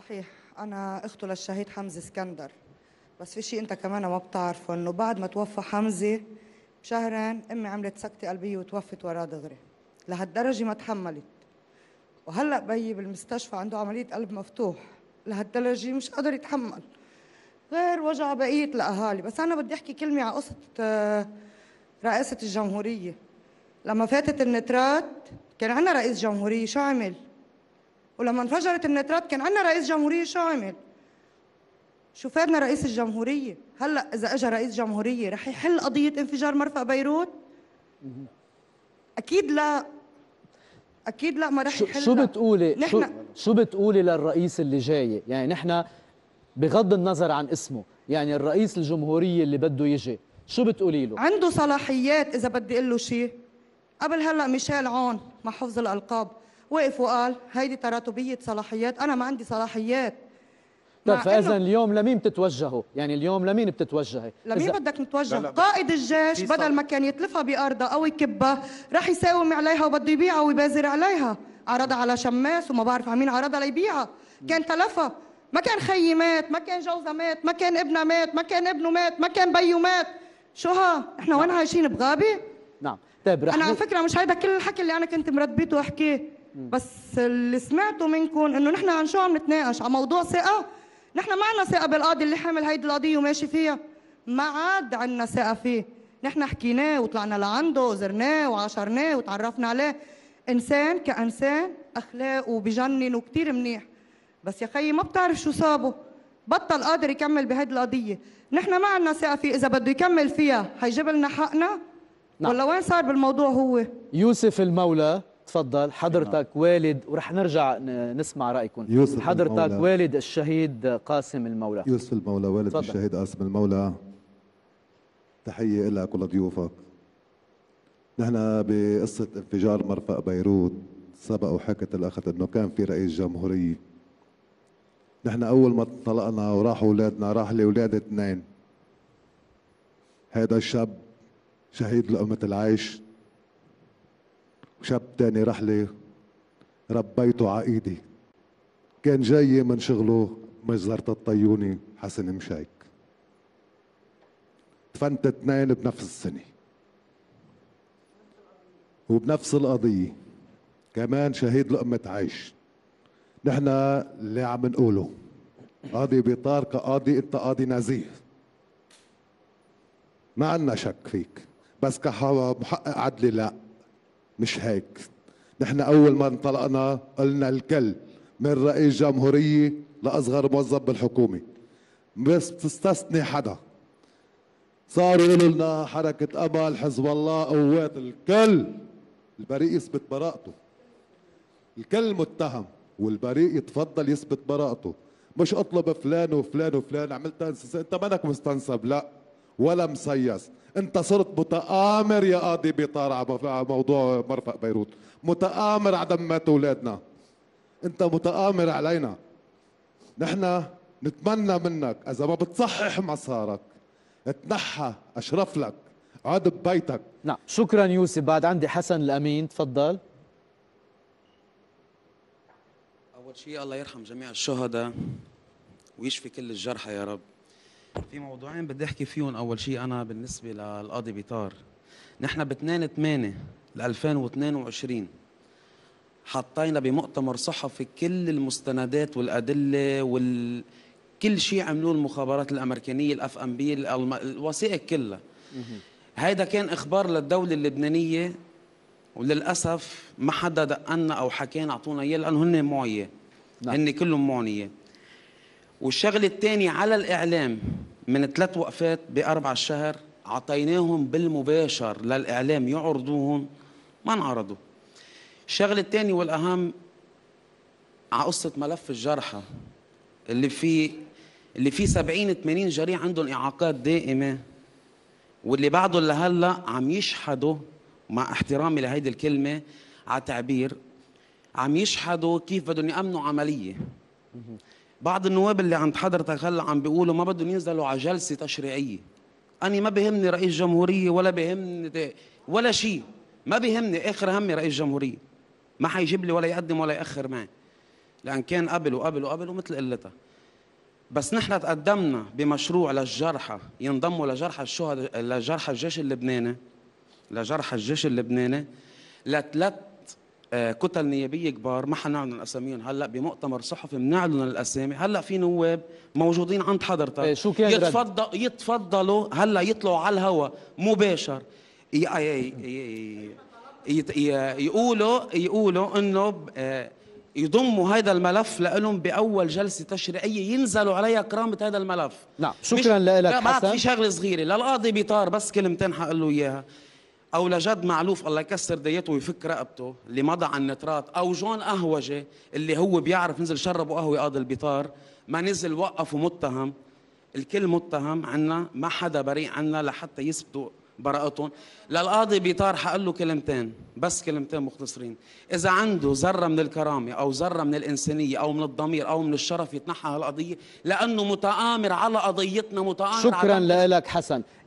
صحيح أنا أخته للشهيد حمزة اسكندر بس في شيء أنت كمان ما بتعرفه إنه بعد ما توفى حمزة بشهرين أمي عملت سكتة قلبية وتوفت وراه دغري لهالدرجة ما تحملت وهلأ بيي بالمستشفى عنده عملية قلب مفتوح لهالدرجة مش قادر يتحمل غير وجع بقية الأهالي بس أنا بدي أحكي كلمة على قصة آه، رئاسة الجمهورية لما فاتت النترات كان عندنا رئيس جمهورية شو عمل؟ ولما انفجرت النترات كان عندنا رئيس جمهوريه عمل؟ شو فادنا رئيس الجمهوريه هلا اذا اجى رئيس جمهوريه رح يحل قضيه انفجار مرفق بيروت اكيد لا اكيد لا ما رح يحل شو بتقولي نحن شو, شو بتقولي للرئيس اللي جاي يعني نحن بغض النظر عن اسمه يعني الرئيس الجمهوريه اللي بده يجي شو بتقولي له عنده صلاحيات اذا بدي اقول له شيء قبل هلا ميشيل عون مع حفظ الالقاب وقف وقال هيدي تراتبيه صلاحيات انا ما عندي صلاحيات طب فاذا اليوم لمين بتتوجهوا؟ يعني اليوم لمين بتتوجهي؟ لمين إذا... بدك نتوجه؟ قائد الجيش بدل ما كان يتلفها بارضها او يكبها رح يساوم عليها وبده يبيعها ويبازر عليها، عرضها على شماس وما بعرف على مين عرضها ليبيعها، كان تلفها ما كان خيي مات، ما كان جوزها مات، ما كان ابنها مات، ما كان ابنه مات، ما كان بيو مات، شو ها؟ احنا نعم. وين عايشين بغابه؟ نعم طيب رح انا على فكره مش هيدا كل الحكي اللي انا كنت مرتبته احكيه بس اللي سمعته منكم انه نحن عن شو عم نتناقش على موضوع ثقه نحن ما عندنا ثقه بالقاضي اللي حامل هيدي القضيه وماشي فيها ما عاد عندنا ثقه فيه نحن حكيناه وطلعنا لعنده وزرناه وعاشرناه وتعرفنا عليه انسان كانسان اخلاقه بجنن وكثير منيح بس يا خيي ما بتعرف شو صابه بطل قادر يكمل بهيدي القضيه نحن ما عندنا ثقه فيه اذا بده يكمل فيها حيجيب لنا حقنا نعم. ولا وين صار بالموضوع هو يوسف المولى تفضل حضرتك نعم. والد ورح نرجع نسمع رايكم يوسف حضرتك المولى. والد الشهيد قاسم المولى يوسف المولى والد تفضل. الشهيد قاسم المولى تحيه لك ولضيوفك نحن بقصه انفجار مرفق بيروت سبق وحكت الاخت انه كان في رئيس جمهوريه نحن اول ما طلقنا وراحوا اولادنا راح لي اولاد اثنين هذا الشاب شهيد لقمه العيش وشاب تاني رحلة لي ربيته على ايدي كان جاي من شغله مجزرة الطيوني حسن مشايك دفنت اثنين بنفس السنة وبنفس القضية كمان شهيد لقمة عيش نحن اللي عم نقوله قاضي بيطار كقاضي انت قاضي نزيه ما عندنا شك فيك بس كمحقق عدلي لا مش هيك نحن أول ما انطلقنا قلنا الكل من رئيس جمهورية لأصغر موظف بالحكومة بس بتستثني حدا صاروا يقولوا لنا حركة أمل حزب الله قوات الكل البريء يثبت براءته الكل متهم والبريء يتفضل يثبت براءته مش اطلب فلان وفلان وفلان عملت انت مانك مستنسب لا ولا مسيس انت صرت متآمر يا قاضي بيطار على موضوع مرفق بيروت متآمر على دمات اولادنا انت متآمر علينا نحن نتمنى منك اذا ما بتصحح مسارك تنحى اشرف لك عاد ببيتك نعم شكرا يوسف بعد عندي حسن الامين تفضل اول شيء الله يرحم جميع الشهداء ويشفي كل الجرحى يا رب في موضوعين بدي احكي فيهم اول شيء انا بالنسبه للقاضي بيطار نحن ب 2 8 ل 2022 حطينا بمؤتمر صحفي كل المستندات والادله وال كل شيء عملوه المخابرات الامريكانيه الاف ام بي الوثائق كلها هيدا كان اخبار للدوله اللبنانيه وللاسف ما حدا دقنا او حكينا اعطونا اياه لانه هن معيه نعم. هن كلهم معنيه والشغله الثانيه على الاعلام من ثلاث وقفات بأربع الشهر عطيناهم بالمباشر للإعلام يعرضوهم ما انعرضوا الشغله الثانيه والأهم على قصة ملف الجرحى اللي فيه اللي فيه 70 80 جريح عندهم إعاقات دائمة واللي بعده لهلا عم يشحدوا مع احترامي لهيدي الكلمة على تعبير عم يشحدوا كيف بدهم يأمنوا عملية بعض النواب اللي عند حضرتك هلا عم بيقولوا ما بدهم ينزلوا على جلسه تشريعيه انا ما بهمني رئيس جمهوريه ولا بهمني ولا شيء ما بهمني اخر همي رئيس جمهوريه ما حيجيب لي ولا يقدم ولا ياخر معي لان كان قبل وقبل وقبل ومثل قلتها بس نحن تقدمنا بمشروع للجرحى ينضموا لجرحى الشهداء لجرحى الجيش اللبناني لجرحى الجيش اللبناني لثلاث آه، كتل نيابيه كبار ما حنعلن اساميهم هلا بمؤتمر صحفي بنعلن الاسامي هلا في نواب موجودين عند حضرتك إيه، شو كان يتفضل يتفضلوا هلا يطلعوا على الهواء مباشر آه، يقولوا يقولوا انه آه، يضموا هذا الملف لهم باول جلسه تشريعيه ينزلوا عليها كرامه هذا الملف نعم شكرا لك حسن لا في شغله صغيره للقاضي بيطار بس كلمتين حقول له اياها او لجد معلوف الله يكسر ديته ويفك رقبته اللي مضى عن النترات او جون قهوجي اللي هو بيعرف نزل شربه قهوه قاضي البطار ما نزل وقف ومتهم الكل متهم عنا ما حدا بريء عنا لحتى يثبتوا براءتهم للقاضي بيطار حقول له كلمتين بس كلمتين مختصرين اذا عنده ذره من الكرامه او ذره من الانسانيه او من الضمير او من الشرف يتنحى هالقضيه لانه متآمر على قضيتنا متآمر شكرا لك حسن